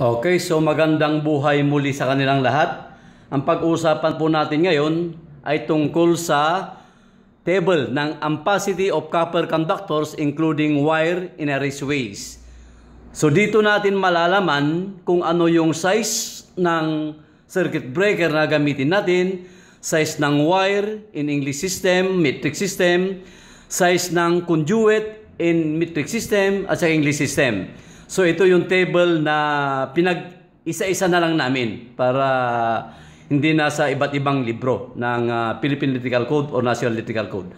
Okay, so magandang buhay muli sa kanilang lahat. Ang pag-uusapan po natin ngayon ay tungkol sa table ng ampacity of copper conductors including wire in a ways. So dito natin malalaman kung ano yung size ng circuit breaker na gamitin natin, size ng wire in English system, metric system, size ng conduit in metric system at sa English system. So ito yung table na pinag isa-isa na lang namin para hindi na sa iba't ibang libro ng uh, Philippine Electrical Code or National Electrical Code.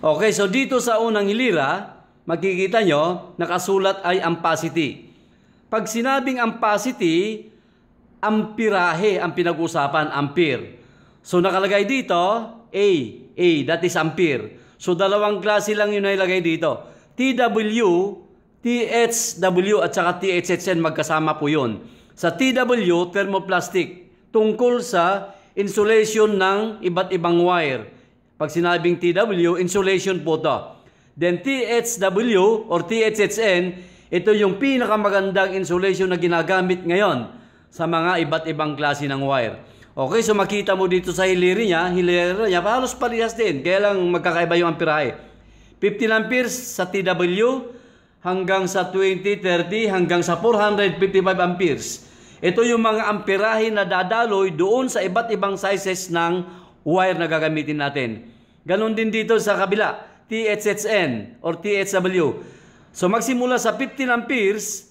Okay, so dito sa unang hilira, makikita nyo, nakasulat ay ampacity. Pag sinabing ampacity, ampirahe ang pinag-usapan, ampere. So nakalagay dito, A, A, that is ampere. So dalawang klase lang yun na ilagay dito. TW THW at saka THHN magkasama po yon. Sa TW, thermoplastic, tungkol sa insulation ng iba't ibang wire. Pag sinabing TW, insulation po to. Then THW or THHN, ito yung pinakamagandang insulation na ginagamit ngayon sa mga iba't ibang klase ng wire. Okay, so makita mo dito sa hiliri niya, hiliri niya, halos parehas din. Kaya lang magkakaiba yung amperahe. 50 amperes sa TW, hanggang sa 20, 30, hanggang sa 455 amperes. Ito yung mga amperahin na dadaloy doon sa iba't ibang sizes ng wire na gagamitin natin. Ganon din dito sa kabila, THHN or THW. So magsimula sa 15 amperes,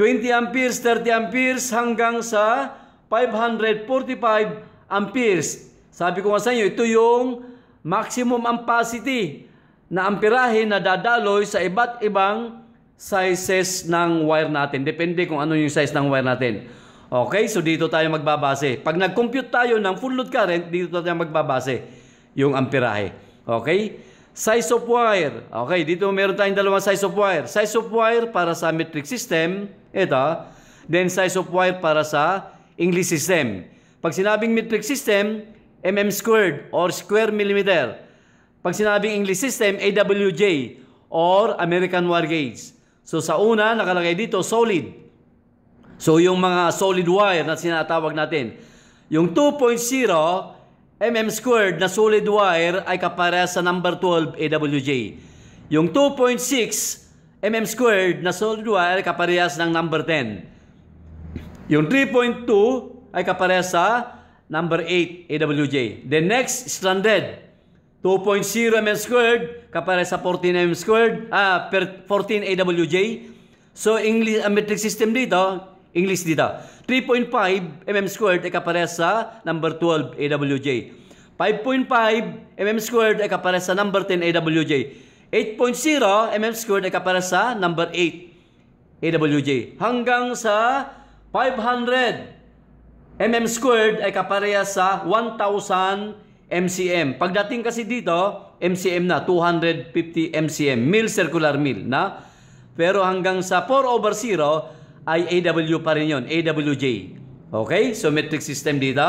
20 amperes, 30 amperes hanggang sa 545 amperes. Sabi ko nga sa inyo, ito yung maximum ampacity na ang pirahe na dadaloy sa iba't ibang sizes ng wire natin. Depende kung ano yung size ng wire natin. Okay, so dito tayo magbabase. Pag nag-compute tayo ng full load current, dito tayo magbabase yung amperahe. Okay? Size of wire. Okay, dito meron tayong dalawang size of wire. Size of wire para sa metric system, ito. Then size of wire para sa English system. Pag sinabing metric system, mm squared or square millimeter. Pag sinabing English system, AWJ or American War Gauge. So sa una, nakalagay dito, solid. So yung mga solid wire na sinatawag natin. Yung 2.0 mm squared na solid wire ay kapare sa number 12 AWJ. Yung 2.6 mm squared na solid wire ay kaparehas ng number 10. Yung 3.2 ay kaparehas sa number 8 AWJ. The next, stranded. 2.0 mm squared kapare sa 14 mm squared ah per 14 AWJ. So English ang metric system dito, English dito. 3.5 mm squared ay kapare sa number 12 AWJ. 5.5 mm squared ay kapare sa number 10 AWJ. 8.0 mm squared ay kapare sa number 8 AWJ. Hanggang sa 500 mm squared ay kapareha sa 1,000 MCM. Pagdating kasi dito, MCM na, 250 MCM, mil circular mil na. Pero hanggang sa 4 over 0 ay AW pa rin yon, AWJ. Okay? So metric system dito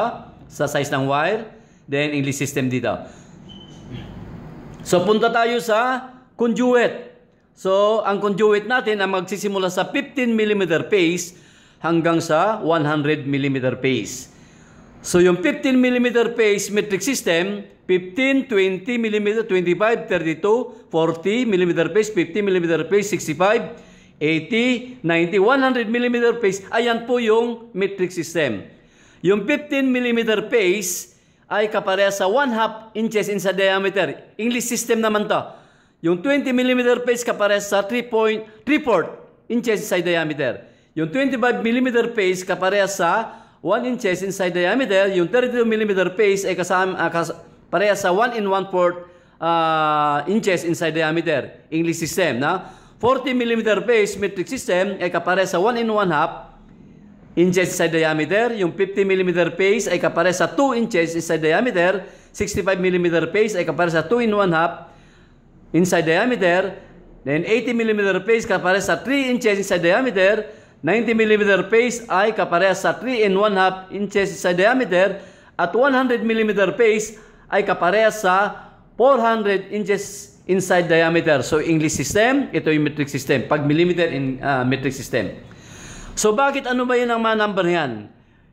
sa size ng wire, then English system dito. So punta tayo sa conduit. So ang conduit natin ang magsisimula sa 15 mm phase hanggang sa 100 mm phase. So yung 15mm phase metric system, 15, 20 mm, 25, 32, 40 mm phase, 50 mm phase, 65, 80, 90, 100 mm phase. Ayan po yung metric system. Yung 15 mm phase ay kapareha sa 1 half inches in sa diameter. English system naman to. Yung 20 mm phase kapareha sa 3.3 inches sa diameter. Yung 25 mm phase kapareha sa 1 inches inside diameter, yung 32 mm face ay kasama, ah, uh, pareha sa 1 in 1 fourth uh, inches inside diameter. English system, na? 40 mm face metric system ay kapare sa 1 in 1 half inches inside diameter. Yung 50 mm face ay kapare sa 2 inches inside diameter. 65 mm face ay kapare sa 2 in 1 half inside diameter. Then 80 mm face kapare sa 3 inches inside diameter. 90mm face ay kaparehas sa 3 and 1 half inches sa diameter at 100mm face ay kaparehas sa 400 inches inside diameter. So English system, ito yung metric system. Pag millimeter in uh, metric system. So bakit ano ba yun ang mga number yan?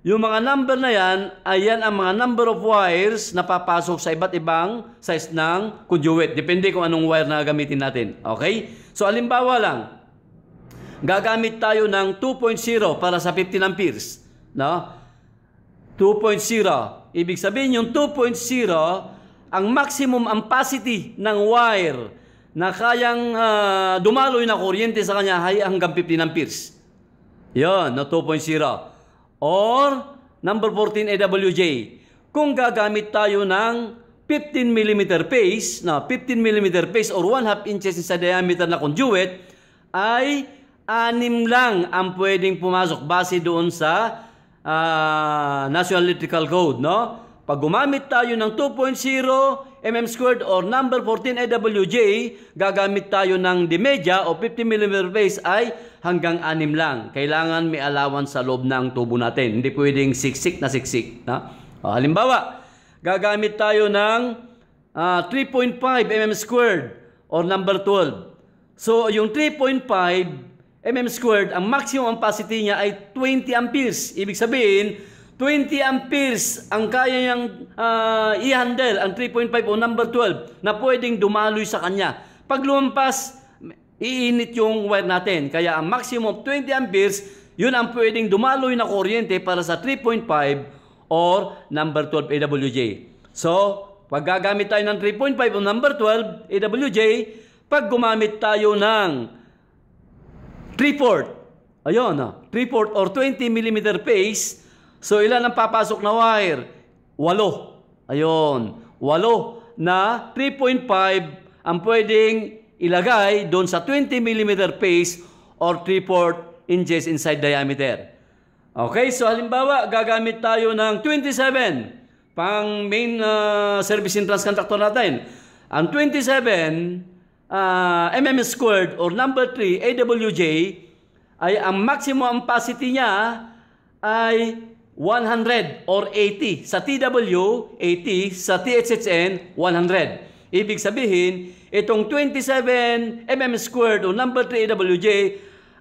Yung mga number na yan, ayan ang mga number of wires na papasok sa iba't ibang size ng conduit. Depende kung anong wire na gamitin natin. Okay? So alimbawa lang, gagamit tayo ng 2.0 para sa 15 amperes. No? 2.0. Ibig sabihin yung 2.0, ang maximum ampacity ng wire na kayang uh, dumaloy na kuryente sa kanya ay hanggang 15 amperes. Yon, no 2.0. Or number 14 AWJ. Kung gagamit tayo ng 15 mm phase, na 15 mm phase or 1 2 inches sa diameter na conduit, ay anim lang ang pwedeng pumasok base doon sa uh, National Electrical Code, no? Pag gumamit tayo ng 2.0 mm squared or number 14 AWJ, gagamit tayo ng dimedya o 50 mm base ay hanggang anim lang. Kailangan may alawan sa loob ng tubo natin. Hindi pwedeng siksik na siksik. no? O, halimbawa, gagamit tayo ng uh, 3.5 mm squared or number 12. So, yung 3.5 mm squared, ang maximum ampacity niya ay 20 amperes. Ibig sabihin, 20 amperes ang kaya niyang uh, i-handle ang 3.5 o number 12 na pwedeng dumaloy sa kanya. Pag lumampas, iinit yung wire natin. Kaya ang maximum 20 amperes, yun ang pwedeng dumaloy na kuryente para sa 3.5 or number 12 AWJ. So, pag gagamit tayo ng 3.5 o number 12 AWJ, pag gumamit tayo ng 3-4. Ayun, ah. 3 or 20 mm pace. So, ilan ang papasok na wire? Walo. Ayun. Walo na 3.5 ang pwedeng ilagay doon sa 20 mm pace or 3-4 inches inside diameter. Okay, so halimbawa, gagamit tayo ng 27 pang main uh, ah, service entrance contractor natin. Ang 27, uh, mm squared or number 3 AWJ ay ang maximum opacity niya ay 100 or 80 sa TW 80 sa THHN 100 ibig sabihin itong 27 mm squared o number 3 AWJ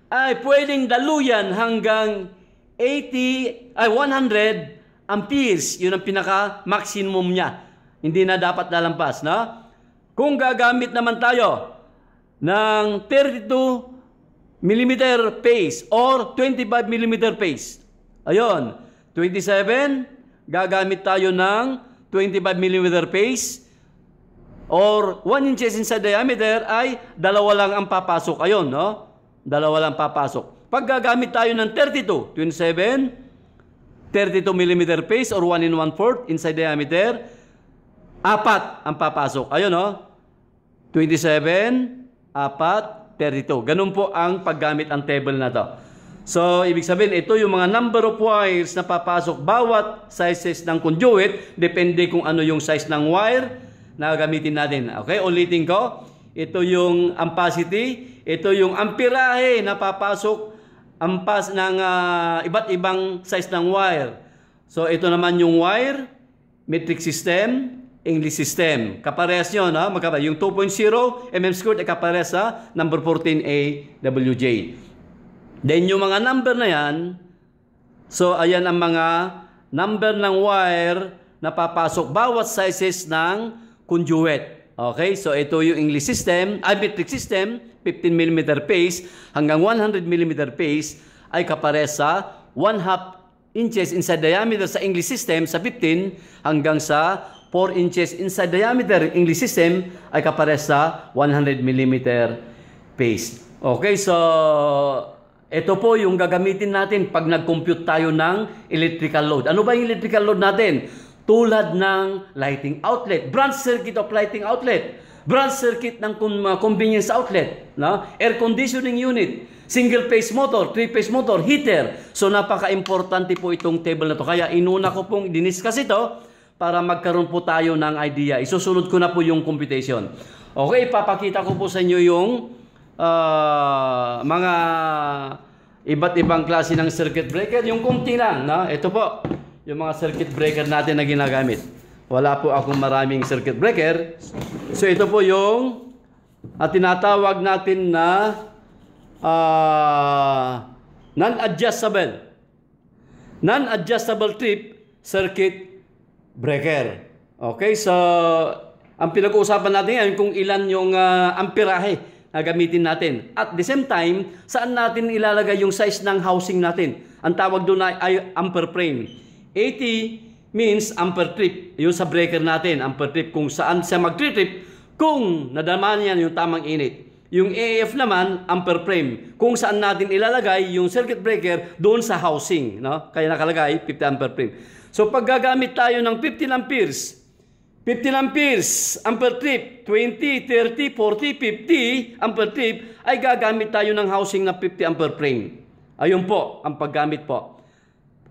ay pwedeng daluyan hanggang 80 ay 100 amperes yun ang pinaka maximum niya hindi na dapat lalampas no kung gagamit naman tayo ng 32 mm face or 25 mm face. Ayun, 27, gagamit tayo ng 25 mm face or 1 inches inside diameter ay dalawa lang ang papasok. Ayun, no? Dalawa lang papasok. Pag gagamit tayo ng 32, 27, 32 mm face or 1 in 1 fourth inside diameter, apat ang papasok. Ayun, no? 27, 4, 32. Ganun po ang paggamit ang table na to. So, ibig sabihin, ito yung mga number of wires na papasok bawat sizes ng conduit. Depende kung ano yung size ng wire na gamitin natin. Okay, ulitin ko. Ito yung ampacity. Ito yung ampirahe na papasok ampas ng uh, iba't ibang size ng wire. So, ito naman yung wire, metric system, English system. Kaparehas nyo, no? Magkapa. Yung 2.0 mm squared ay kaparehas sa number 14A WJ. Then yung mga number na yan, so ayan ang mga number ng wire na papasok bawat sizes ng conduit. Okay, so ito yung English system, ay metric system, 15mm pace hanggang 100mm pace ay kaparehas sa 1 half inches inside diameter sa English system sa 15 hanggang sa 4 inches inside diameter English system ay kapares sa 100 mm paste. Okay, so ito po yung gagamitin natin pag nag-compute tayo ng electrical load. Ano ba yung electrical load natin? Tulad ng lighting outlet, branch circuit of lighting outlet, branch circuit ng uh, convenience outlet, no? air conditioning unit, single phase motor, three phase motor, heater. So napaka-importante po itong table na to. Kaya inuna ko pong diniscuss ito para magkaroon po tayo ng idea. Isusunod ko na po yung computation. Okay, papakita ko po sa inyo yung uh, mga iba't ibang klase ng circuit breaker. Yung kumti lang, na? ito po, yung mga circuit breaker natin na ginagamit. Wala po akong maraming circuit breaker. So ito po yung at ah, tinatawag natin na uh, non-adjustable non-adjustable trip circuit breaker. Okay, so ang pinag-uusapan natin yan kung ilan yung uh, ah, amperahe na gamitin natin. At the same time, saan natin ilalagay yung size ng housing natin? Ang tawag doon ay, ay ampere frame. 80 means ampere trip. Yun sa breaker natin, ampere trip. Kung saan siya mag-trip kung nadaman niya yung tamang init. Yung AF naman, ampere frame. Kung saan natin ilalagay yung circuit breaker doon sa housing. No? Kaya nakalagay 50 ampere frame. So pag gagamit tayo ng 15 amperes, 15 amperes ampere trip, 20, 30, 40, 50 ampere trip, ay gagamit tayo ng housing na 50 ampere frame. Ayun po, ang paggamit po.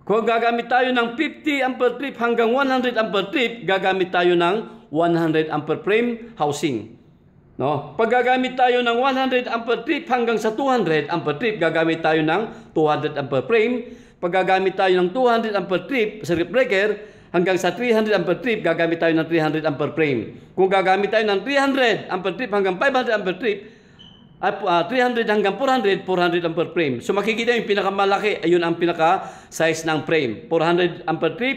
Kung gagamit tayo ng 50 ampere trip hanggang 100 ampere trip, gagamit tayo ng 100 ampere frame housing. No? Pag gagamit tayo ng 100 ampere trip hanggang sa 200 ampere trip, gagamit tayo ng 200 ampere frame paggagamit tayo ng 200 ampere trip sa rip breaker, hanggang sa 300 ampere trip, gagamit tayo ng 300 ampere frame. Kung gagamit tayo ng 300 ampere trip hanggang 500 ampere trip, uh, ah, 300 hanggang 400, 400 ampere frame. So makikita yung pinakamalaki, ayun ang pinaka size ng frame. 400 ampere trip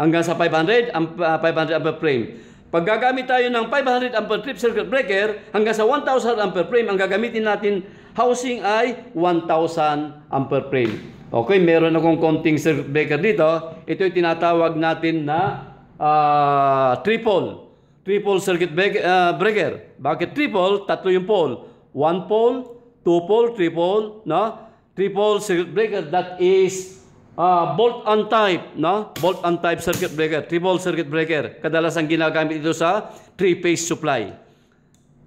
hanggang sa 500, amp, uh, ah, 500 ampere frame. Pag gagamit tayo ng 500 ampere trip circuit breaker hanggang sa 1000 ampere frame, ang gagamitin natin housing ay 1000 ampere frame. Okay, meron akong konting circuit breaker dito. Ito yung tinatawag natin na uh, triple. Triple circuit ah, breaker. Bakit triple? Tatlo yung pole. One pole, two pole, triple, no? Triple circuit breaker that is uh, bolt on type, no? Bolt on type circuit breaker, triple circuit breaker. Kadalasang ginagamit ito sa three-phase supply.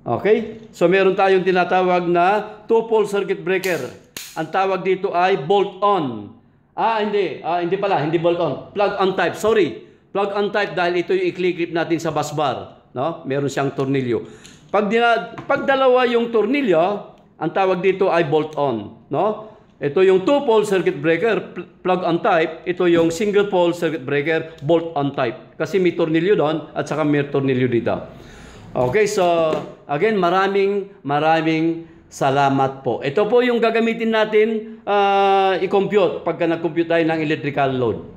Okay? So meron tayong tinatawag na two-pole circuit breaker. Ang tawag dito ay bolt-on. Ah, hindi. Ah, hindi pala. Hindi bolt-on. Plug-on type. Sorry. Plug-on type dahil ito yung i-clip natin sa busbar. No? Meron siyang tornilyo. Pag, dina, pag dalawa yung tornilyo, ang tawag dito ay bolt-on. No? Ito yung two-pole circuit breaker, plug-on type. Ito yung single-pole circuit breaker, bolt-on type. Kasi may tornilyo doon at saka may tornilyo dito. Okay, so again, maraming maraming Salamat po. Ito po yung gagamitin natin uh, i-compute pagka nag-compute tayo ng electrical load.